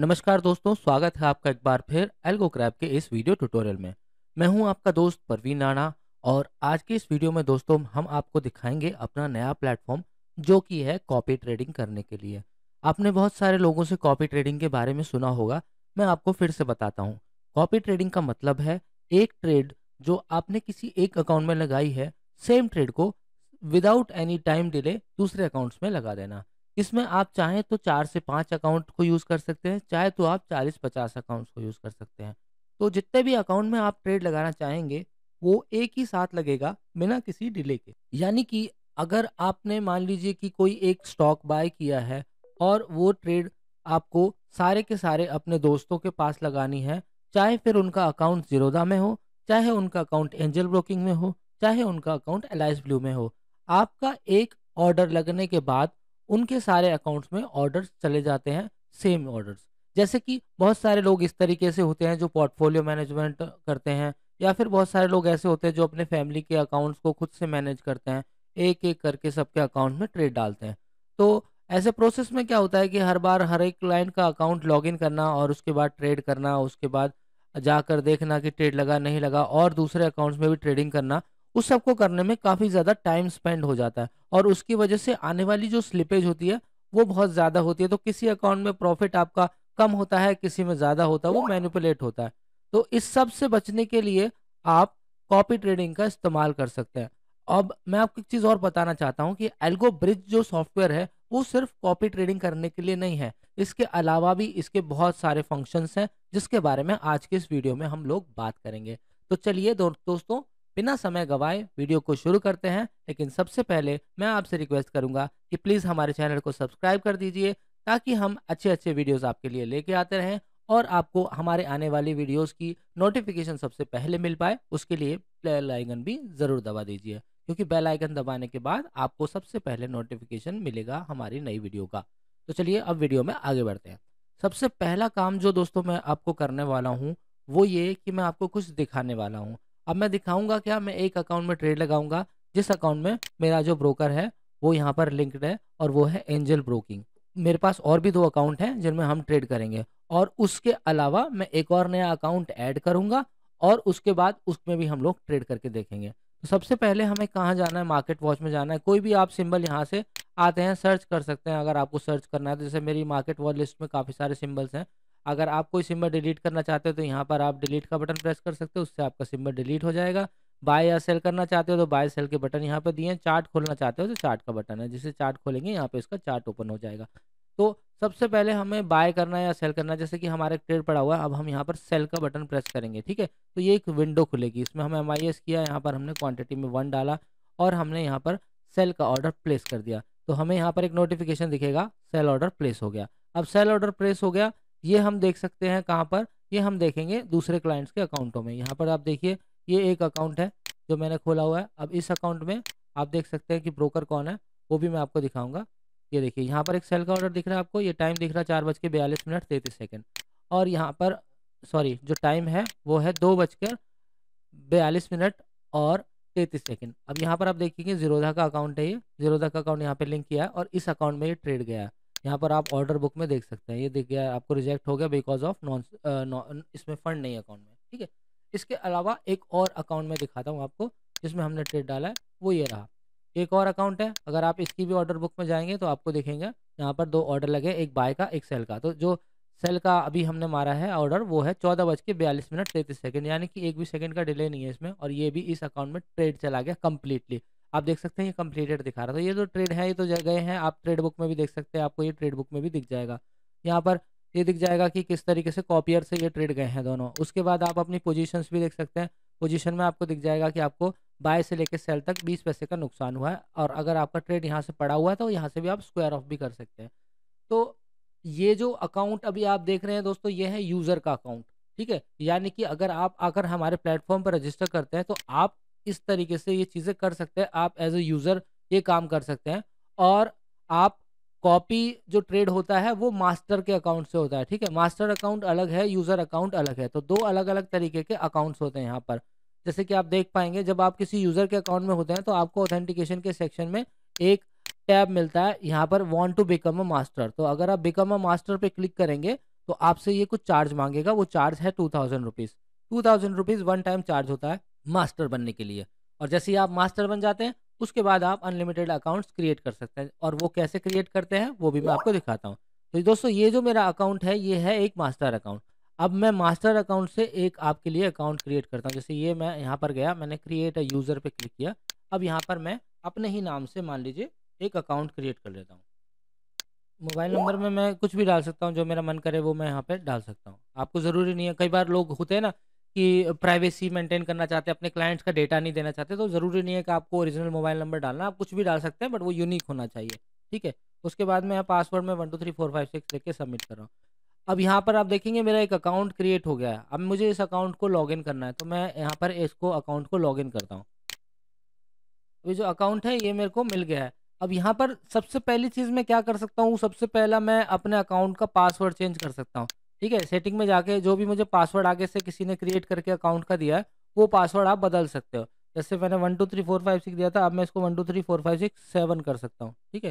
नमस्कार दोस्तों स्वागत है आपका एक बार फिर एल्गो क्रैप के इस वीडियो ट्यूटोरियल में मैं हूं आपका दोस्त परवीन राणा और आज के इस वीडियो में दोस्तों हम आपको दिखाएंगे अपना नया प्लेटफॉर्म जो कि है कॉपी ट्रेडिंग करने के लिए आपने बहुत सारे लोगों से कॉपी ट्रेडिंग के बारे में सुना होगा मैं आपको फिर से बताता हूँ कॉपी ट्रेडिंग का मतलब है एक ट्रेड जो आपने किसी एक अकाउंट में लगाई है सेम ट्रेड को विदाउट एनी टाइम डिले दूसरे अकाउंट्स में लगा देना इसमें आप चाहें तो चार से पाँच अकाउंट को यूज़ कर सकते हैं चाहे तो आप चालीस पचास अकाउंट्स को यूज़ कर सकते हैं तो जितने भी अकाउंट में आप ट्रेड लगाना चाहेंगे वो एक ही साथ लगेगा बिना किसी डिले के यानी कि अगर आपने मान लीजिए कि कोई एक स्टॉक बाय किया है और वो ट्रेड आपको सारे के सारे अपने दोस्तों के पास लगानी है चाहे फिर उनका अकाउंट जीरोदा में हो चाहे उनका अकाउंट एंजल ब्रोकिंग में हो चाहे उनका अकाउंट एलाइस ब्लू में हो आपका एक ऑर्डर लगने के बाद उनके सारे अकाउंट्स में ऑर्डर्स चले जाते हैं सेम ऑर्डर्स जैसे कि बहुत सारे लोग इस तरीके से होते हैं जो पोर्टफोलियो मैनेजमेंट करते हैं या फिर बहुत सारे लोग ऐसे होते हैं जो अपने फैमिली के अकाउंट्स को खुद से मैनेज करते हैं एक एक करके सबके अकाउंट में ट्रेड डालते हैं तो ऐसे प्रोसेस में क्या होता है कि हर बार हर एक क्लाइंट का अकाउंट लॉगिन करना और उसके बाद ट्रेड करना उसके बाद जाकर देखना कि ट्रेड लगा नहीं लगा और दूसरे अकाउंट्स में भी ट्रेडिंग करना उस सबको करने में काफ़ी ज़्यादा टाइम स्पेंड हो जाता है और उसकी वजह से आने वाली जो स्लिपेज होती है वो बहुत ज़्यादा होती है तो किसी अकाउंट में प्रॉफिट आपका कम होता है किसी में ज़्यादा होता है वो मैनिपुलेट होता है तो इस सब से बचने के लिए आप कॉपी ट्रेडिंग का इस्तेमाल कर सकते हैं अब मैं आपको एक चीज़ और बताना चाहता हूँ कि एल्गो ब्रिज जो सॉफ्टवेयर है वो सिर्फ कॉपी ट्रेडिंग करने के लिए नहीं है इसके अलावा भी इसके बहुत सारे फंक्शंस हैं जिसके बारे में आज के इस वीडियो में हम लोग बात करेंगे तो चलिए दोस्तों बिना समय गवाए वीडियो को शुरू करते हैं लेकिन सबसे पहले मैं आपसे रिक्वेस्ट करूंगा कि प्लीज़ हमारे चैनल को सब्सक्राइब कर दीजिए ताकि हम अच्छे अच्छे वीडियोस आपके लिए लेके आते रहें और आपको हमारे आने वाली वीडियोस की नोटिफिकेशन सबसे पहले मिल पाए उसके लिए बेल आइकन भी ज़रूर दबा दीजिए क्योंकि बेल आइकन दबाने के बाद आपको सबसे पहले नोटिफिकेशन मिलेगा हमारी नई वीडियो का तो चलिए अब वीडियो में आगे बढ़ते हैं सबसे पहला काम जो दोस्तों मैं आपको करने वाला हूँ वो ये कि मैं आपको कुछ दिखाने वाला हूँ अब मैं दिखाऊंगा क्या मैं एक अकाउंट में ट्रेड लगाऊंगा जिस अकाउंट में मेरा जो ब्रोकर है वो यहाँ पर लिंक्ड है और वो है एंजल ब्रोकिंग मेरे पास और भी दो अकाउंट हैं जिनमें हम ट्रेड करेंगे और उसके अलावा मैं एक और नया अकाउंट ऐड करूँगा और उसके बाद उसमें भी हम लोग ट्रेड करके देखेंगे तो सबसे पहले हमें कहाँ जाना है मार्केट वॉच में जाना है कोई भी आप सिंबल यहाँ से आते हैं सर्च कर सकते हैं अगर आपको सर्च करना है तो जैसे मेरी मार्केट वॉच लिस्ट में काफ़ी सारे सिंबल्स हैं अगर आप कोई सिम्बल डिलीट करना चाहते हो तो यहाँ पर आप डिलीट का बटन प्रेस कर सकते हो उससे आपका सिम्बल डिलीट हो जाएगा बाय या सेल करना चाहते हो तो बाय सेल के बटन यहाँ पर दिए हैं चार्ट खोलना चाहते हो तो चार्ट का बटन है जिसे चार्ट खोलेंगे यहाँ पे इसका चार्ट ओपन हो जाएगा तो सबसे पहले हमें बाय करना या सेल करना जैसे कि हमारे ट्रेड पड़ा हुआ है अब हम यहाँ पर सेल का बटन प्रेस करेंगे ठीक है तो ये एक विंडो खुलेगी इसमें हमें एम किया यहाँ पर हमने क्वान्टिटी में वन डाला और हमने यहाँ पर सेल का ऑर्डर प्लेस कर दिया तो हमें यहाँ पर एक नोटिफिकेशन दिखेगा सेल ऑर्डर प्लेस हो गया अब सेल ऑर्डर प्लेस हो गया ये हम देख सकते हैं कहाँ पर ये हम देखेंगे दूसरे क्लाइंट्स के अकाउंटों में यहाँ पर आप देखिए ये एक अकाउंट है जो मैंने खोला हुआ है अब इस अकाउंट में आप देख सकते हैं कि ब्रोकर कौन है वो भी मैं आपको दिखाऊंगा ये देखिए यहाँ पर एक सेल का ऑर्डर दिख रहा है आपको ये टाइम दिख रहा है चार बज के बयालीस मिनट तैंतीस सेकेंड और यहाँ पर सॉरी जो टाइम है वो है दो बजकर बयालीस मिनट और तैंतीस सेकेंड अब यहाँ पर आप देखिए जीरोधा का अकाउंट है ये जीरोधा का अकाउंट यहाँ पर लिंक किया है और इस अकाउंट में ये ट्रेड गया है यहाँ पर आप ऑर्डर बुक में देख सकते हैं ये देख गया आपको रिजेक्ट हो गया बिकॉज ऑफ नॉन इसमें फंड नहीं अकाउंट में ठीक है इसके अलावा एक और अकाउंट में दिखाता हूँ आपको जिसमें हमने ट्रेड डाला है वो ये रहा एक और अकाउंट है अगर आप इसकी भी ऑर्डर बुक में जाएंगे तो आपको देखेंगे यहाँ पर दो ऑर्डर लगे एक बाय का एक सेल का तो जो सेल का अभी हमने मारा है ऑर्डर वो है चौदह बज के बयालीस मिनट तैंतीस सेकेंड यानी कि एक भी सेकेंड का डिले नहीं है इसमें और ये भी इस अकाउंट में ट्रेड चला गया कम्प्लीटली आप देख सकते हैं ये कम्प्लीटेड दिखा रहा था तो ये जो ट्रेड है ये तो गए हैं आप ट्रेड बुक में भी देख सकते हैं आपको ये ट्रेड बुक में भी दिख जाएगा यहाँ पर ये दिख जाएगा कि किस तरीके से कॉपियर से ये ट्रेड गए हैं दोनों उसके बाद आप अपनी पोजीशंस भी देख सकते हैं पोजीशन में आपको दिख जाएगा कि आपको बाय से लेकर सेल तक बीस पैसे का नुकसान हुआ है और अगर आपका ट्रेड यहाँ से पड़ा हुआ है तो यहाँ से भी आप स्क्वायर ऑफ भी कर सकते हैं तो ये जो अकाउंट अभी आप देख रहे हैं दोस्तों ये है यूज़र का अकाउंट ठीक है यानी कि अगर आप आकर हमारे प्लेटफॉर्म पर रजिस्टर करते हैं तो आप इस तरीके से ये चीज़ें कर सकते हैं आप एज ए यूज़र ये काम कर सकते हैं और आप कॉपी जो ट्रेड होता है वो मास्टर के अकाउंट से होता है ठीक है मास्टर अकाउंट अलग है यूज़र अकाउंट अलग है तो दो अलग अलग तरीके के अकाउंट्स होते हैं यहाँ पर जैसे कि आप देख पाएंगे जब आप किसी यूज़र के अकाउंट में होते हैं तो आपको ऑथेंटिकेशन के सेक्शन में एक टैब मिलता है यहाँ पर want to become a master तो अगर आप बिकम अ मास्टर पर क्लिक करेंगे तो आपसे ये कुछ चार्ज मांगेगा वो चार्ज है two thousand rupees two thousand rupees one time charge होता है मास्टर बनने के लिए और जैसे ही आप मास्टर बन जाते हैं उसके बाद आप अनलिमिटेड अकाउंट्स क्रिएट कर सकते हैं और वो कैसे क्रिएट करते हैं वो भी मैं आपको दिखाता हूँ तो दोस्तों ये जो मेरा अकाउंट है ये है एक मास्टर अकाउंट अब मैं मास्टर अकाउंट से एक आपके लिए अकाउंट क्रिएट करता हूँ जैसे ये मैं यहाँ पर गया मैंने क्रिएट अ यूज़र पर क्लिक किया अब यहाँ पर मैं अपने ही नाम से मान लीजिए एक अकाउंट क्रिएट कर लेता हूँ मोबाइल नंबर में मैं कुछ भी डाल सकता हूँ जो मेरा मन करे वो मैं यहाँ पर डाल सकता हूँ आपको ज़रूरी नहीं है कई बार लोग होते हैं ना कि प्राइवेसी मेंटेन करना चाहते हैं अपने क्लाइंट्स का डेटा नहीं देना चाहते तो ज़रूरी नहीं है कि आपको ओरिजिनल मोबाइल नंबर डालना आप कुछ भी डाल सकते हैं बट वो यूनिक होना चाहिए ठीक है उसके बाद में पासवर्ड में one two three four five six लिख सबमिट कर रहा हूँ अब यहाँ पर आप देखेंगे मेरा एक अकाउंट क्रिएट हो गया है अब मुझे इस अकाउंट को लॉगिन करना है तो मैं यहाँ पर इसको अकाउंट को लॉगिन करता हूँ ये जो अकाउंट है ये मेरे को मिल गया है अब यहाँ पर सबसे पहली चीज़ मैं क्या कर सकता हूँ सबसे पहला मैं अपने अकाउंट का पासवर्ड चेंज कर सकता हूँ ठीक है सेटिंग में जाके जो भी मुझे पासवर्ड आगे से किसी ने क्रिएट करके अकाउंट का दिया है वो पासवर्ड आप बदल सकते हो जैसे मैंने one two three four five six दिया था अब मैं इसको one two three four five six seven कर सकता हूँ ठीक है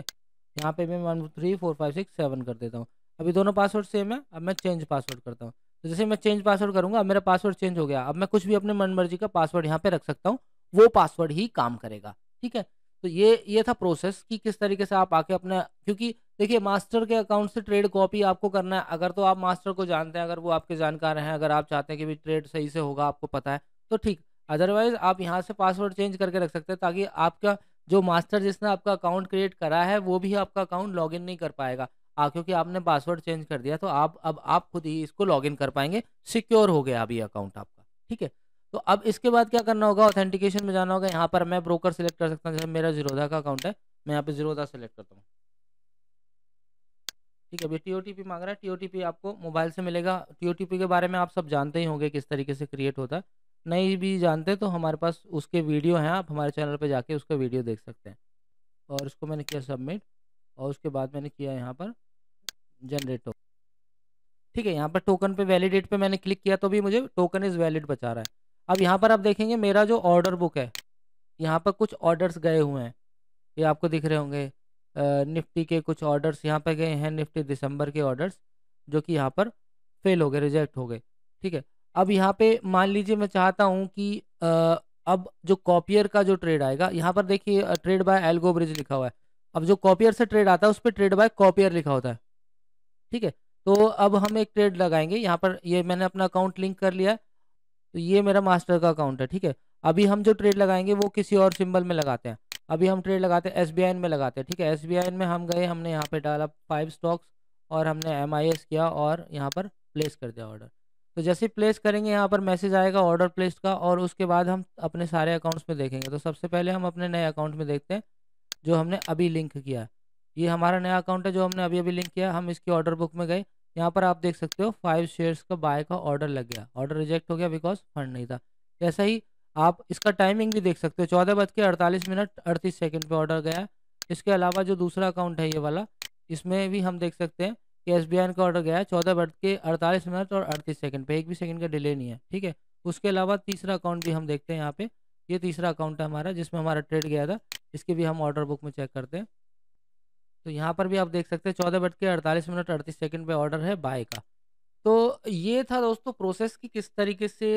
यहाँ पे मैं one two three four five six seven कर देता हूँ अभी दोनों पासवर्ड सेम है अब मैं चेंज पासवर्ड करता हूँ तो जैसे मैं चेंज पासवर्ड करूँगा अब मेरा पासवर्ड चेंज हो गया अब मैं कुछ भी अपने मन मर्जी का पासवर्ड यहाँ पे रख सकता हूँ वो पासवर्ड ही काम करेगा ठीक है तो ये ये था प्रोसेस कि किस तरीके से आप आके अपने क्योंकि देखिए मास्टर के अकाउंट से ट्रेड कॉपी आपको करना है अगर तो आप मास्टर को जानते हैं अगर वो आपके जानकार हैं अगर आप चाहते हैं कि भी ट्रेड सही से होगा आपको पता है तो ठीक अदरवाइज आप यहाँ से पासवर्ड चेंज करके रख सकते हैं ताकि आपका जो मास्टर जिसने आपका अकाउंट क्रिएट करा है वो भी आपका अकाउंट लॉगिन नहीं कर पाएगा आ क्योंकि आपने पासवर्ड चेंज कर दिया तो आप अब आप खुद ही इसको लॉगिन कर पाएंगे सिक्योर हो गया अभी अकाउंट आपका ठीक है तो अब इसके बाद क्या करना होगा ऑथेंटिकेशन में जाना होगा यहाँ पर मैं ब्रोकर सेलेक्ट कर सकता हूँ जैसे मेरा जीरोधा का अकाउंट है मैं यहाँ पे जीरोधा सेलेक्ट करता हूँ ठीक है अभी टी मांग रहा है टी आपको मोबाइल से मिलेगा टी के बारे में आप सब जानते ही होंगे किस तरीके से क्रिएट होता है नहीं भी जानते तो हमारे पास उसके वीडियो हैं आप हमारे चैनल पर जाके उसका वीडियो देख सकते हैं और उसको मैंने किया सबमिट और उसके बाद मैंने किया यहाँ पर जनरेट टोकन ठीक है यहाँ पर टोकन पे वैलिडेट पे मैंने क्लिक किया तो भी मुझे टोकन इज़ वैलिड बचा रहा है अब यहाँ पर आप देखेंगे मेरा जो ऑर्डर बुक है यहाँ पर कुछ ऑर्डर्स गए हुए हैं ये आपको दिख रहे होंगे निफ्टी के कुछ ऑर्डर्स यहाँ पे गए हैं निफ्टी दिसंबर के ऑर्डर्स जो कि यहाँ पर फेल हो गए रिजेक्ट हो गए ठीक है अब यहाँ पे मान लीजिए मैं चाहता हूँ कि आ, अब जो कॉपियर का जो ट्रेड आएगा यहाँ पर देखिए ट्रेड बाय एल्गो ब्रिज लिखा हुआ है अब जो कॉपियर से ट्रेड आता है उस पर ट्रेड बाय कॉपियर लिखा होता है ठीक है तो अब हम एक ट्रेड लगाएंगे यहाँ पर ये मैंने अपना अकाउंट लिंक कर लिया है तो ये मेरा मास्टर का अकाउंट है ठीक है अभी हम जो ट्रेड लगाएंगे वो किसी और सिंबल में लगाते हैं अभी हम ट्रेड लगाते हैं एस में लगाते हैं ठीक है एस में हम गए हमने यहाँ पर डाला फाइव स्टॉक्स और हमने एम किया और यहाँ पर प्लेस कर दिया ऑर्डर तो जैसे ही प्लेस करेंगे यहाँ पर मैसेज आएगा ऑर्डर प्लेस का और उसके बाद हम अपने सारे अकाउंट्स में देखेंगे तो सबसे पहले हम अपने नए अकाउंट में देखते हैं जो हमने अभी लिंक किया ये हमारा नया अकाउंट है जो हमने अभी अभी लिंक किया हम इसकी ऑर्डर बुक में गए यहाँ पर आप देख सकते हो फाइव शेयर्स का बाय का ऑर्डर लग गया ऑर्डर रिजेक्ट हो गया बिकॉज फंड नहीं था ऐसा ही आप इसका टाइमिंग भी देख सकते हो चौदह बज के अड़तालीस मिनट अड़तीस सेकेंड पर ऑर्डर गया इसके अलावा जो दूसरा अकाउंट है ये वाला इसमें भी हम देख सकते हैं कि एस बी का ऑर्डर गया है चौदह बज के अड़तालीस मिनट और अड़तीस सेकेंड पर एक भी सेकेंड का डिले नहीं है ठीक है उसके अलावा तीसरा अकाउंट भी हम देखते हैं यहाँ पर ये तीसरा अकाउंट है हमारा जिसमें हमारा ट्रेड गया था इसके भी हम ऑर्डर बुक में चेक करते हैं तो यहाँ पर भी आप देख सकते हैं चौदह बज के अड़तालीस मिनट अड़तीस सेकेंड पर ऑर्डर है बाय का तो ये था दोस्तों प्रोसेस की किस तरीके से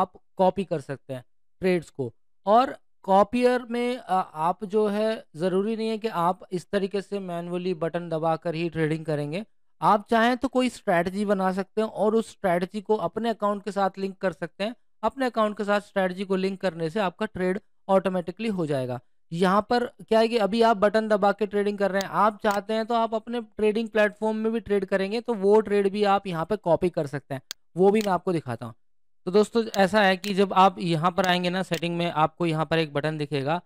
आप कॉपी कर सकते हैं ट्रेड्स को और कॉपियर में आप जो है ज़रूरी नहीं है कि आप इस तरीके से मैनुअली बटन दबा कर ही ट्रेडिंग करेंगे आप चाहें तो कोई स्ट्रैटी बना सकते हैं और उस स्ट्रैटी को अपने अकाउंट के साथ लिंक कर सकते हैं अपने अकाउंट के साथ स्ट्रैटी को लिंक करने से आपका ट्रेड ऑटोमेटिकली हो जाएगा यहाँ पर क्या है कि अभी आप बटन दबा के ट्रेडिंग कर रहे हैं आप चाहते हैं तो आप अपने ट्रेडिंग प्लेटफॉर्म में भी ट्रेड करेंगे तो वो ट्रेड भी आप यहाँ पर कॉपी कर सकते हैं वो भी मैं आपको दिखाता हूँ तो दोस्तों ऐसा है कि जब आप यहाँ पर आएंगे ना सेटिंग में आपको यहाँ पर एक बटन दिखेगा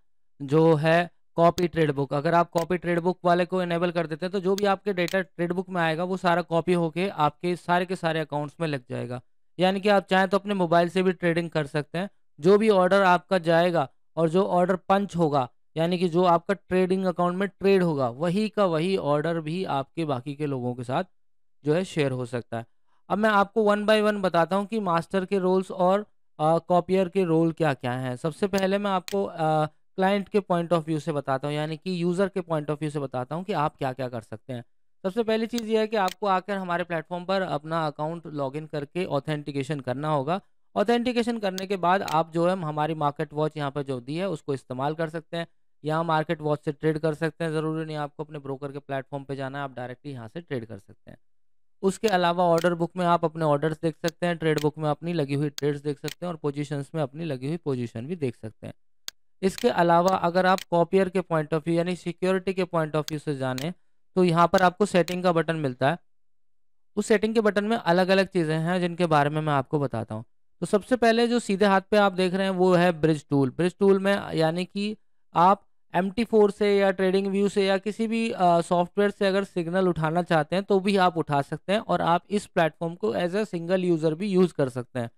जो है कॉपी ट्रेड बुक अगर आप कॉपी ट्रेड बुक वाले को इनेबल कर देते हैं तो जो भी आपके डेटा ट्रेड बुक में आएगा वो सारा कॉपी होके आपके सारे के सारे अकाउंट्स में लग जाएगा यानी कि आप चाहें तो अपने मोबाइल से भी ट्रेडिंग कर सकते हैं जो भी ऑर्डर आपका जाएगा और जो ऑर्डर पंच होगा यानी कि जो आपका ट्रेडिंग अकाउंट में ट्रेड होगा वही का वही ऑर्डर भी आपके बाकी के लोगों के साथ जो है शेयर हो सकता है अब मैं आपको वन बाय वन बताता हूँ कि मास्टर के रोल्स और कॉपियर के रोल क्या क्या हैं सबसे पहले मैं आपको क्लाइंट के पॉइंट ऑफ व्यू से बताता हूँ यानी कि यूज़र के पॉइंट ऑफ व्यू से बताता हूँ कि आप क्या क्या कर सकते हैं सबसे पहली चीज़ यह है कि आपको आकर हमारे प्लेटफॉर्म पर अपना अकाउंट लॉगिन करके ऑथेंटिकेशन करना होगा ऑथेंटिकेशन करने के बाद आप जो है हमारी मार्केट वॉच यहाँ पर जो दी है उसको इस्तेमाल कर सकते हैं यहाँ मार्केट वॉच से ट्रेड कर सकते हैं ज़रूरी नहीं आपको अपने ब्रोकर के प्लेटफॉर्म पर जाना है आप डायरेक्टली यहाँ से ट्रेड कर सकते हैं उसके अलावा ऑर्डर बुक में आप अपने ऑर्डर्स देख सकते हैं ट्रेड बुक में अपनी लगी हुई ट्रेड्स देख सकते हैं और पोजीशंस में अपनी लगी हुई पोजीशन भी देख सकते हैं इसके अलावा अगर आप कॉपियर के पॉइंट ऑफ व्यू यानी सिक्योरिटी के पॉइंट ऑफ व्यू से जाने तो यहाँ पर आपको सेटिंग का बटन मिलता है उस सेटिंग के बटन में अलग अलग चीज़ें हैं जिनके बारे में मैं आपको बताता हूँ तो सबसे पहले जो सीधे हाथ पे आप देख रहे हैं वो है ब्रिज टूल ब्रिज टूल में यानी कि आप एम फोर से या ट्रेडिंग व्यू से या किसी भी सॉफ्टवेयर से अगर सिग्नल उठाना चाहते हैं तो भी आप उठा सकते हैं और आप इस प्लेटफॉर्म को एज ए सिंगल यूज़र भी यूज़ कर सकते हैं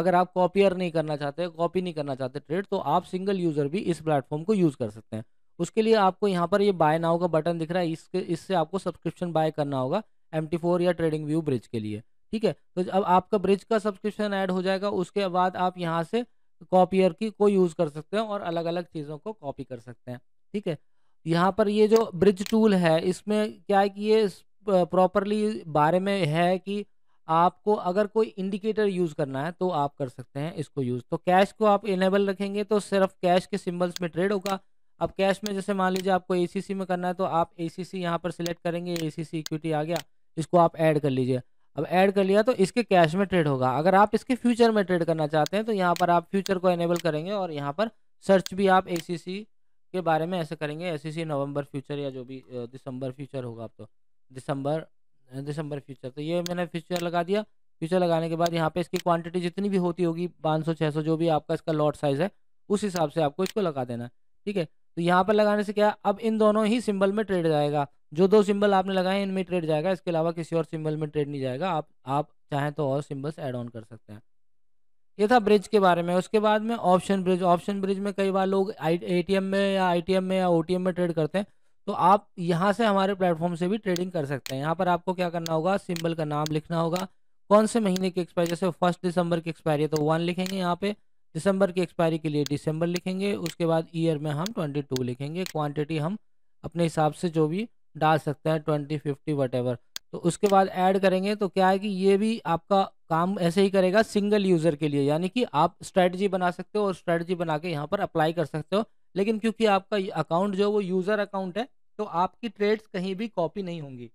अगर आप कॉपियर नहीं करना चाहते कॉपी नहीं करना चाहते ट्रेड तो आप सिंगल यूज़र भी इस प्लेटफॉर्म को यूज़ कर सकते हैं उसके लिए आपको यहाँ पर ये बाय नाउ का बटन दिख रहा है इसके इससे आपको सब्सक्रिप्शन बाय करना होगा एम फोर या ट्रेडिंग व्यू ब्रिज के लिए ठीक है तो अब आपका ब्रिज का सब्सक्रिप्शन ऐड हो जाएगा उसके बाद आप यहाँ से कॉपियर की को यूज़ कर सकते हैं और अलग अलग चीज़ों को कॉपी कर सकते हैं ठीक है यहाँ पर ये जो ब्रिज टूल है इसमें क्या है कि ये प्रॉपरली बारे में है कि आपको अगर कोई इंडिकेटर यूज़ करना है तो आप कर सकते हैं इसको यूज़ तो कैश को आप इनेबल रखेंगे तो सिर्फ कैश के सिम्बल्स में ट्रेड होगा अब कैश में जैसे मान लीजिए आपको ए में करना है तो आप ए सी यहाँ पर सिलेक्ट करेंगे ए सी इक्विटी आ गया इसको आप ऐड कर लीजिए अब ऐड कर लिया तो इसके कैश में ट्रेड होगा अगर आप इसके फ्यूचर में ट्रेड करना चाहते हैं तो यहाँ पर आप फ्यूचर को एनेबल करेंगे और यहाँ पर सर्च भी आप ए के बारे में ऐसे करेंगे ए नवंबर फ्यूचर या जो भी दिसंबर फ्यूचर होगा आप तो दिसंबर दिसंबर फ्यूचर तो ये मैंने फ्यूचर लगा दिया फ्यूचर लगाने के बाद यहाँ पे इसकी क्वांटिटी जितनी भी होती होगी पाँच सौ छः सौ जो भी आपका इसका लॉट साइज़ है उस हिसाब से आपको इसको लगा देना है ठीक है तो यहाँ पर लगाने से क्या अब इन दोनों ही सिंबल में ट्रेड जाएगा जो दो सिंबल आपने लगाए इनमें ट्रेड जाएगा इसके अलावा किसी और सिंबल में ट्रेड नहीं जाएगा आप आप चाहें तो और सिंबल्स एड ऑन कर सकते हैं ये था ब्रिज के बारे में उसके बाद में ऑप्शन ब्रिज ऑप्शन ब्रिज में कई बार लोग आई में या आई में या ओ में ट्रेड करते हैं तो आप यहाँ से हमारे प्लेटफॉर्म से भी ट्रेडिंग कर सकते हैं यहाँ पर आपको क्या करना होगा सिंबल का नाम लिखना होगा कौन से महीने की एक्सपायरी जैसे फर्स्ट दिसंबर की एक्सपायरी है तो वन लिखेंगे यहाँ पे दिसंबर की एक्सपायरी के लिए दिसंबर लिखेंगे उसके बाद ईयर में हम ट्वेंटी टू लिखेंगे क्वांटिटी हम अपने हिसाब से जो भी डाल सकते हैं ट्वेंटी फिफ्टी वट तो उसके बाद ऐड करेंगे तो क्या है कि ये भी आपका काम ऐसे ही करेगा सिंगल यूज़र के लिए यानी कि आप स्ट्रैटेजी बना सकते हो और स्ट्रेटजी बना के यहाँ पर अप्लाई कर सकते हो लेकिन क्योंकि आपका अकाउंट जो है वो यूज़र अकाउंट है तो आपकी ट्रेड्स कहीं भी कॉपी नहीं होंगी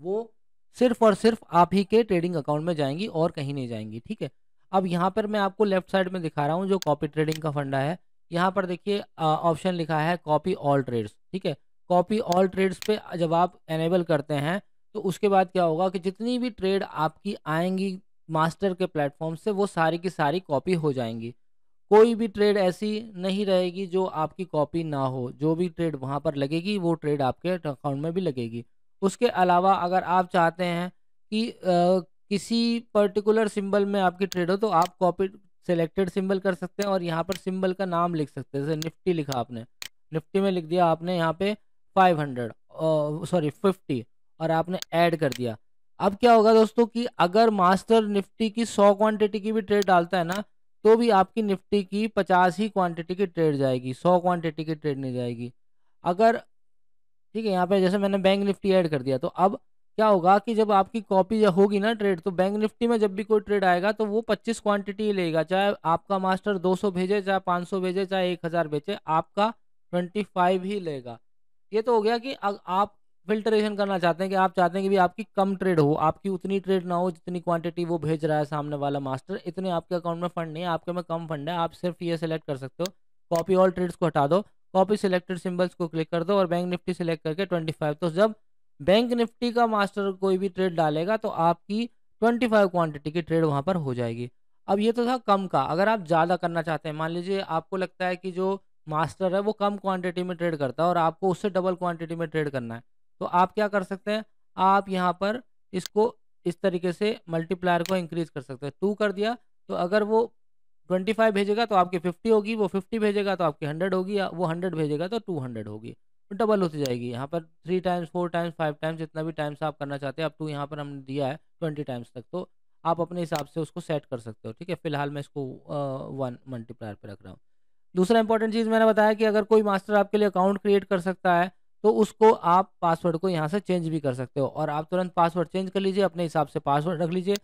वो सिर्फ और सिर्फ आप ही के ट्रेडिंग अकाउंट में जाएंगी और कहीं नहीं जाएंगी ठीक है अब यहाँ पर मैं आपको लेफ्ट साइड में दिखा रहा हूँ जो कॉपी ट्रेडिंग का फंडा है यहाँ पर देखिए ऑप्शन लिखा है कॉपी ऑल ट्रेड्स ठीक है कॉपी ऑल ट्रेड्स पे जब आप एनेबल करते हैं तो उसके बाद क्या होगा कि जितनी भी ट्रेड आपकी आएंगी मास्टर के प्लेटफॉर्म से वो सारी की सारी कॉपी हो जाएंगी कोई भी ट्रेड ऐसी नहीं रहेगी जो आपकी कॉपी ना हो जो भी ट्रेड वहाँ पर लगेगी वो ट्रेड आपके अकाउंट में भी लगेगी उसके अलावा अगर आप चाहते हैं कि आ, किसी पर्टिकुलर सिंबल में आपकी ट्रेड हो तो आप कॉपी सेलेक्टेड सिंबल कर सकते हैं और यहाँ पर सिंबल का नाम लिख सकते हैं जैसे निफ्टी लिखा आपने निफ्टी में लिख दिया आपने यहाँ पे फाइव हंड्रेड सॉरी फिफ्टी और आपने ऐड कर दिया अब क्या होगा दोस्तों कि अगर मास्टर निफ्टी की सौ क्वांटिटी की भी ट्रेड डालता है ना तो भी आपकी निफ्टी की पचास ही क्वांटिटी की ट्रेड जाएगी सौ क्वांटिटी की ट्रेड नहीं जाएगी अगर ठीक है यहाँ पे जैसे मैंने बैंक निफ्टी ऐड कर दिया तो अब क्या होगा कि जब आपकी कॉपी होगी ना ट्रेड तो बैंक निफ्टी में जब भी कोई ट्रेड आएगा तो वो 25 क्वांटिटी ही लेगा चाहे आपका मास्टर 200 भेजे चाहे 500 भेजे चाहे 1000 भेजे आपका 25 ही लेगा ये तो हो गया कि आप फिल्ट्रेशन करना चाहते हैं कि आप चाहते हैं कि भी आपकी कम ट्रेड हो आपकी उतनी ट्रेड ना हो जितनी क्वांटिटी वो भेज रहा है सामने वाला मास्टर इतने आपके अकाउंट में फंड नहीं है आपके में कम फंड है आप सिर्फ ये सिलेक्ट कर सकते हो कॉपी ऑल ट्रेड्स को हटा दो कॉपी सिलेक्टेड सिंबल्स को क्लिक कर दो और बैंक निफ्टी सिलेक्ट करके ट्वेंटी फाइव तो जब बैंक निफ्टी का मास्टर कोई भी ट्रेड डालेगा तो आपकी ट्वेंटी फाइव क्वान्टिटी की ट्रेड वहाँ पर हो जाएगी अब ये तो था कम का अगर आप ज़्यादा करना चाहते हैं मान लीजिए आपको लगता है कि जो मास्टर है वो कम क्वांटिटी में ट्रेड करता है और आपको उससे डबल क्वांटिटी में ट्रेड करना है तो आप क्या कर सकते हैं आप यहाँ पर इसको इस तरीके से मल्टीप्लायर को इंक्रीज कर सकते हैं टू कर दिया तो अगर वो ट्वेंटी फाइव भेजेगा तो आपकी फिफ्टी होगी वो फिफ्टी भेजेगा तो आपकी हंड्रेड होगी या वो हंड्रेड भेजेगा तो टू हंड्रेड होगी डबल तो होती जाएगी यहाँ पर three times four times five times जितना भी टाइम्स आप करना चाहते हैं अब टू यहाँ पर हमने दिया है ट्वेंटी टाइम्स तक तो आप अपने हिसाब से उसको सेट कर सकते हो ठीक है फिलहाल मैं इसको वन मल्टीप्लायर पर रख रहा हूँ दूसरा इंपॉर्टेंट चीज़ मैंने बताया कि अगर कोई मास्टर आपके लिए अकाउंट क्रिएट कर सकता है तो उसको आप पासवर्ड को यहाँ से चेंज भी कर सकते हो और आप तुरंत पासवर्ड चेंज कर लीजिए अपने हिसाब से पासवर्ड रख लीजिए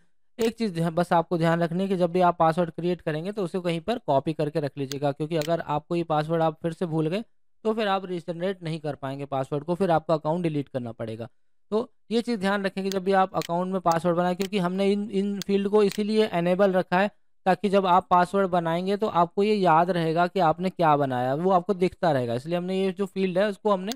एक चीज़ बस आपको ध्यान रखनी है कि जब भी आप पासवर्ड क्रिएट करेंगे तो उसे कहीं पर कॉपी करके रख लीजिएगा क्योंकि अगर आपको ये पासवर्ड आप फिर से भूल गए तो फिर आप रिजनरेट नहीं कर पाएंगे पासवर्ड को फिर आपका अकाउंट डिलीट करना पड़ेगा तो ये चीज़ ध्यान रखें कि जब भी आप अकाउंट में पासवर्ड बनाए क्योंकि हमने इन इन फील्ड को इसीलिए एनेबल रखा है ताकि जब आप पासवर्ड बनाएंगे तो आपको ये याद रहेगा कि आपने क्या बनाया वो आपको दिखता रहेगा इसलिए हमने ये जो फील्ड है उसको हमने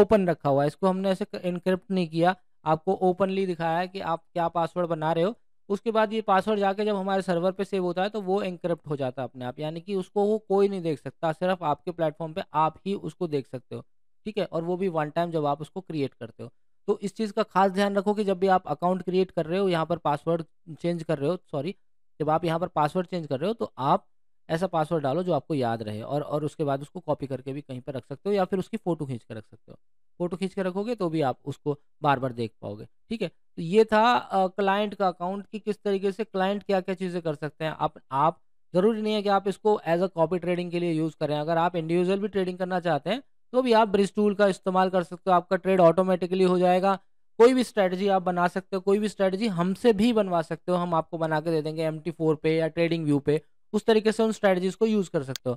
ओपन रखा हुआ है इसको हमने ऐसे इनक्रिप्ट नहीं किया आपको ओपनली दिखाया है कि आप क्या पासवर्ड बना रहे हो उसके बाद ये पासवर्ड जाके जब हमारे सर्वर पे सेव होता है तो वो इंक्रिप्ट हो जाता है अपने आप यानी कि उसको वो कोई नहीं देख सकता सिर्फ आपके प्लेटफॉर्म पे आप ही उसको देख सकते हो ठीक है और वो भी वन टाइम जब आप उसको क्रिएट करते हो तो इस चीज़ का खास ध्यान रखो कि जब भी आप अकाउंट क्रिएट कर रहे हो यहाँ पर पासवर्ड चेंज कर रहे हो सॉरी जब आप यहाँ पर पासवर्ड चेंज कर रहे हो तो आप ऐसा पासवर्ड डालो जो आपको याद रहे और और उसके बाद उसको कॉपी करके भी कहीं पर रख सकते हो या फिर उसकी फ़ोटो खींच कर रख सकते हो फ़ोटो खींच कर रखोगे तो भी आप उसको बार बार देख पाओगे ठीक है तो ये था क्लाइंट का अकाउंट कि किस तरीके से क्लाइंट क्या क्या चीज़ें कर सकते हैं आप आप ज़रूरी नहीं है कि आप इसको एज अ कॉपी ट्रेडिंग के लिए यूज़ करें अगर आप इंडिविजुअल भी ट्रेडिंग करना चाहते हैं तो भी आप ब्रिज टूल का इस्तेमाल कर सकते हो आपका ट्रेड ऑटोमेटिकली हो जाएगा कोई भी स्ट्रैटेजी आप बना सकते हो कोई भी स्ट्रैटेजी हमसे भी बनवा सकते हो हम आपको बना के दे देंगे एम फोर पे या ट्रेडिंग व्यू पे उस तरीके से उन स्ट्रैटेजीज को यूज़ कर सकते हो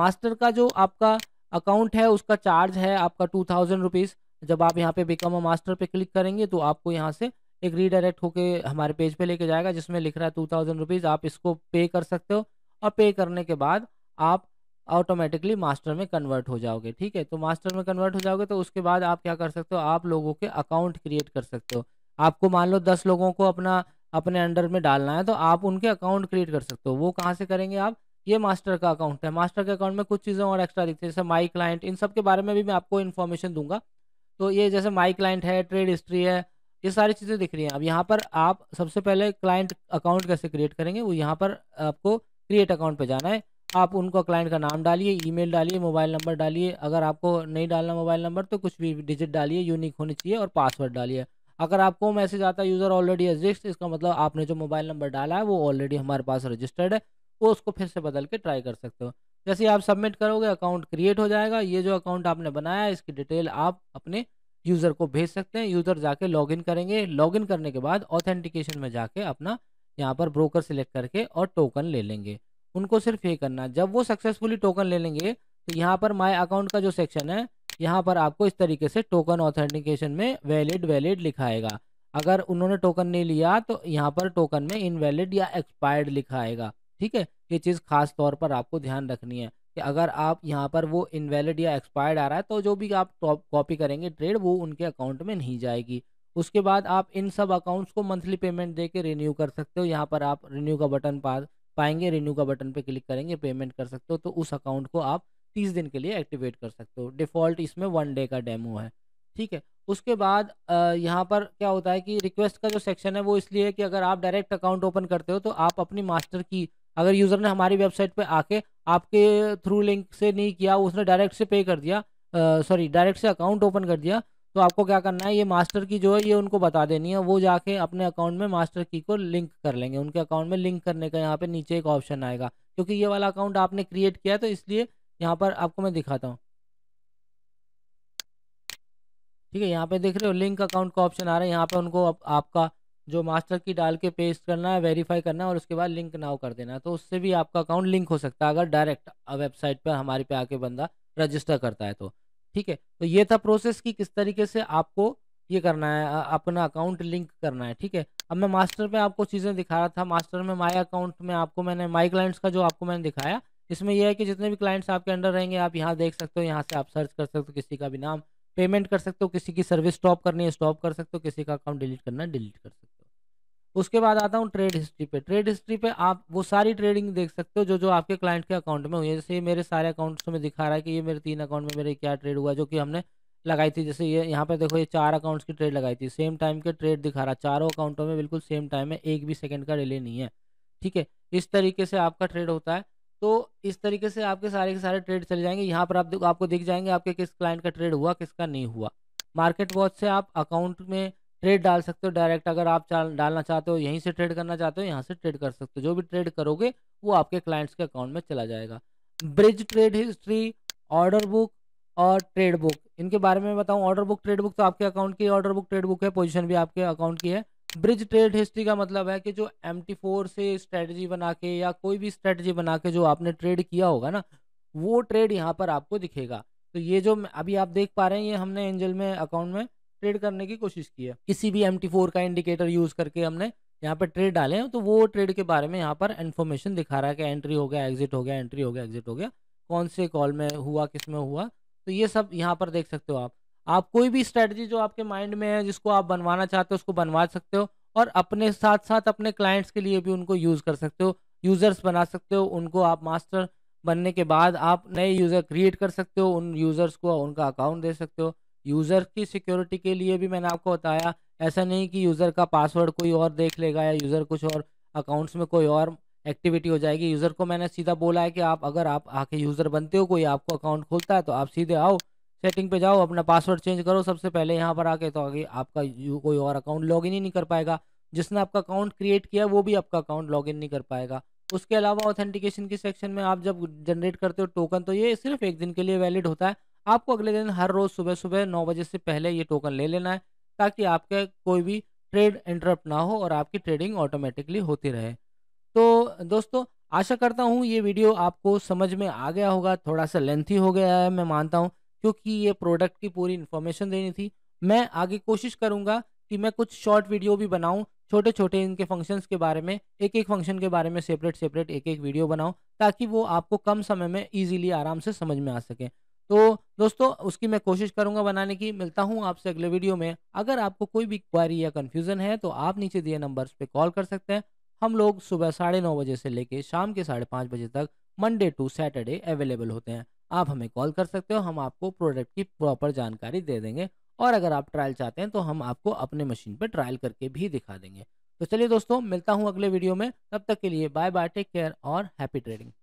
मास्टर का जो आपका अकाउंट है उसका चार्ज है आपका टू थाउजेंड रुपीज़ जब आप यहाँ पे बिकम अ मास्टर पे क्लिक करेंगे तो आपको यहाँ से एक रीडायरेक्ट होके हमारे पेज पे लेके जाएगा जिसमें लिख रहा है टू थाउजेंड रुपीज़ आप इसको पे कर सकते हो और पे करने के बाद आप ऑटोमेटिकली मास्टर में कन्वर्ट हो जाओगे ठीक है तो मास्टर में कन्वर्ट हो जाओगे तो उसके बाद आप क्या कर सकते हो आप लोगों के अकाउंट क्रिएट कर सकते हो आपको मान लो दस लोगों को अपना अपने अंडर में डालना है तो आप उनके अकाउंट क्रिएट कर सकते हो वो कहाँ से करेंगे आप ये मास्टर का अकाउंट है मास्टर के अकाउंट में कुछ चीज़ें और एक्स्ट्रा दिखती है जैसे माई क्लाइंट इन सब के बारे में भी मैं आपको इन्फॉर्मेशन दूंगा तो ये जैसे माई क्लाइंट है ट्रेड हिस्ट्री है ये सारी चीज़ें दिख रही हैं अब यहाँ पर आप सबसे पहले क्लाइंट अकाउंट कैसे क्रिएट करेंगे वो यहाँ पर आपको क्रिएट अकाउंट पर जाना है आप उनको क्लाइंट का नाम डालिए ईमेल डालिए मोबाइल नंबर डालिए अगर आपको नहीं डालना मोबाइल नंबर तो कुछ भी डिजिट डालिए यूनिक होनी चाहिए और पासवर्ड डालिए अगर आपको मैसेज आता है यूज़र ऑलरेडी एग्जिस्ट इसका मतलब आपने जो मोबाइल नंबर डाला है वो ऑलरेडी हमारे पास रजिस्टर्ड है वो तो उसको फिर से बदल के ट्राई कर सकते हो जैसे आप सबमिट करोगे अकाउंट क्रिएट हो जाएगा ये जो अकाउंट आपने बनाया है इसकी डिटेल आप अपने यूज़र को भेज सकते हैं यूज़र जाके लॉगिन करेंगे लॉगिन करने के बाद ऑथेंटिकेशन में जाके अपना यहाँ पर ब्रोकर सिलेक्ट करके और टोकन ले लेंगे उनको सिर्फ ये करना जब वो सक्सेसफुली टोकन ले लेंगे तो यहाँ पर माई अकाउंट का जो सेक्शन है यहाँ पर आपको इस तरीके से टोकन ऑथेंटिकेशन में वैलिड वैलिड लिखाएगा अगर उन्होंने टोकन नहीं लिया तो यहाँ पर टोकन में इनवैलिड या एक्सपायर्ड लिखाएगा ठीक है ये चीज़ खास तौर पर आपको ध्यान रखनी है कि अगर आप यहाँ पर वो इनवैलिड या एक्सपायर्ड आ रहा है तो जो भी आप कॉपी करेंगे ट्रेड वो उनके अकाउंट में नहीं जाएगी उसके बाद आप इन सब अकाउंट्स को मंथली पेमेंट दे के रिन्यू कर सकते हो यहाँ पर आप रिन्यू का बटन पा पाएंगे रिन्यू का बटन पे क्लिक करेंगे पेमेंट कर सकते हो तो उस अकाउंट को आप तीस दिन के लिए एक्टिवेट कर सकते हो डिफ़ॉल्ट इसमें वन डे का डेमो है ठीक है उसके बाद यहाँ पर क्या होता है कि रिक्वेस्ट का जो सेक्शन है वो इसलिए है कि अगर आप डायरेक्ट अकाउंट ओपन करते हो तो आप अपनी मास्टर की अगर यूज़र ने हमारी वेबसाइट पर आके आपके थ्रू लिंक से नहीं किया उसने डायरेक्ट से पे कर दिया सॉरी डायरेक्ट से अकाउंट ओपन कर दिया तो आपको क्या करना है ये मास्टर की जो है ये उनको बता देनी है वो जाके अपने अकाउंट में मास्टर की को लिंक कर लेंगे उनके अकाउंट में लिंक करने का यहाँ पे नीचे एक ऑप्शन आएगा क्योंकि ये वाला अकाउंट आपने क्रिएट किया है तो इसलिए यहाँ पर आपको मैं दिखाता हूँ ठीक है यहाँ पे देख रहे हो लिंक अकाउंट का ऑप्शन आ रहा है यहाँ पे उनको आप, आपका जो मास्टर की डाल के पेस्ट करना है वेरीफाई करना है और उसके बाद लिंक नाउ कर देना है तो उससे भी आपका अकाउंट लिंक हो सकता है अगर डायरेक्ट वेबसाइट पर हमारे पे आके बंदा रजिस्टर करता है तो ठीक है तो ये था प्रोसेस कि किस तरीके से आपको ये करना है अपना अकाउंट लिंक करना है ठीक है अब मैं मास्टर में आपको चीज़ें दिखा रहा था मास्टर में माई अकाउंट में आपको मैंने माई क्लाइंट्स का जो आपको मैंने दिखाया इसमें यह है कि जितने भी क्लाइंट्स आपके अंडर रहेंगे आप यहाँ देख सकते हो यहाँ से आप सर्च कर सकते हो किसी का भी नाम पेमेंट कर सकते हो किसी की सर्विस स्टॉप करनी है स्टॉप कर सकते हो किसी का अकाउंट डिलीट करना है डिलीट कर सकते हो उसके बाद आता हूँ ट्रेड हिस्ट्री पे ट्रेड हिस्ट्री पे आप वो सारी ट्रेडिंग देख सकते हो जो जो आपके क्लाइंट के अकाउंट में हुई है जैसे ये मेरे सारे अकाउंट्स में दिखा रहा है कि ये मेरे तीन अकाउंट में मेरे क्या ट्रेड हुआ जो कि हमने लगाई थी जैसे ये यहाँ पे देखो ये चार अकाउंट्स की ट्रेड लगाई थी सेम टाइम के ट्रेड दिखा रहा चारों अकाउंटों में बिल्कुल सेम टाइम में एक भी सेकेंड का डिले नहीं है ठीक है इस तरीके से आपका ट्रेड होता है तो इस तरीके से आपके सारे के सारे ट्रेड चले जाएंगे यहाँ पर आप आपको दिख जाएंगे आपके किस क्लाइंट का ट्रेड हुआ किसका नहीं हुआ मार्केट वॉच से आप अकाउंट में ट्रेड डाल सकते हो डायरेक्ट अगर आप डालना चाहते हो यहीं से ट्रेड करना चाहते हो यहाँ से ट्रेड कर सकते हो जो भी ट्रेड करोगे वो आपके क्लाइंट्स के अकाउंट में चला जाएगा bridge trade history order book और ट्रेड बुक इनके बारे में बताऊँ ऑर्डर बुक ट्रेड बुक तो आपके अकाउंट की ऑर्डर बुक ट्रेड बुक है पोजिशन भी आपके अकाउंट की है ब्रिज ट्रेड हिस्ट्री का मतलब है कि जो एम से स्ट्रेटजी बना के या कोई भी स्ट्रेटजी बना के जो आपने ट्रेड किया होगा ना वो ट्रेड यहाँ पर आपको दिखेगा तो ये जो अभी आप देख पा रहे हैं ये हमने एंजल में अकाउंट में ट्रेड करने की कोशिश की है किसी भी एम का इंडिकेटर यूज करके हमने यहाँ पर ट्रेड डाले हैं तो वो ट्रेड के बारे में यहाँ पर इन्फॉर्मेशन दिखा रहा है कि एंट्री हो गया एग्जिट हो गया एंट्री हो गया एग्जिट हो गया कौन से कॉल में हुआ किस में हुआ तो ये सब यहाँ पर देख सकते हो आप आप कोई भी स्ट्रेटजी जो आपके माइंड में है जिसको आप बनवाना चाहते हो उसको बनवा सकते हो और अपने साथ साथ अपने क्लाइंट्स के लिए भी उनको यूज़ कर सकते हो यूज़र्स बना सकते हो उनको आप मास्टर बनने के बाद आप नए यूज़र क्रिएट कर सकते हो उन यूज़र्स को उनका अकाउंट दे सकते हो यूज़र की सिक्योरिटी के लिए भी मैंने आपको बताया ऐसा नहीं कि यूज़र का पासवर्ड कोई और देख लेगा या यूज़र कुछ और अकाउंट्स में कोई और एक्टिविटी हो जाएगी यूज़र को मैंने सीधा बोला है कि आप अगर आप आके यूज़र बनते हो कोई आपको अकाउंट खोलता है तो आप सीधे आओ सेटिंग पे जाओ अपना पासवर्ड चेंज करो सबसे पहले यहाँ पर आके तो आगे आपका कोई और अकाउंट लॉगिन ही नहीं कर पाएगा जिसने आपका अकाउंट क्रिएट किया वो भी आपका अकाउंट लॉगिन नहीं कर पाएगा उसके अलावा ऑथेंटिकेशन की सेक्शन में आप जब जनरेट करते हो टोकन तो ये सिर्फ एक दिन के लिए वैलिड होता है आपको अगले दिन हर रोज़ सुबह सुबह नौ बजे से पहले ये टोकन ले लेना है ताकि आपके कोई भी ट्रेड इंटरप्ट ना हो और आपकी ट्रेडिंग ऑटोमेटिकली होती रहे तो दोस्तों आशा करता हूँ ये वीडियो आपको समझ में आ गया होगा थोड़ा सा लेंथी हो गया है मैं मानता हूँ क्योंकि ये प्रोडक्ट की पूरी इन्फॉर्मेशन देनी थी मैं आगे कोशिश करूँगा कि मैं कुछ शॉर्ट वीडियो भी बनाऊँ छोटे छोटे इनके फंक्शंस के बारे में एक एक फंक्शन के बारे में सेपरेट सेपरेट एक एक वीडियो बनाऊँ ताकि वो आपको कम समय में ईजिली आराम से समझ में आ सके तो दोस्तों उसकी मैं कोशिश करूंगा बनाने की मिलता हूं आपसे अगले वीडियो में अगर आपको कोई भी क्वारी या कन्फ्यूज़न है तो आप नीचे दिए नंबर्स पे कॉल कर सकते हैं हम लोग सुबह साढ़े नौ बजे से लेकर शाम के साढ़े पाँच बजे तक मंडे टू सैटरडे अवेलेबल होते हैं आप हमें कॉल कर सकते हो हम आपको प्रोडक्ट की प्रॉपर जानकारी दे देंगे और अगर आप ट्रायल चाहते हैं तो हम आपको अपने मशीन पर ट्रायल करके भी दिखा देंगे तो चलिए दोस्तों मिलता हूँ अगले वीडियो में तब तक के लिए बाय बाय टेक केयर और हैप्पी ट्रेडिंग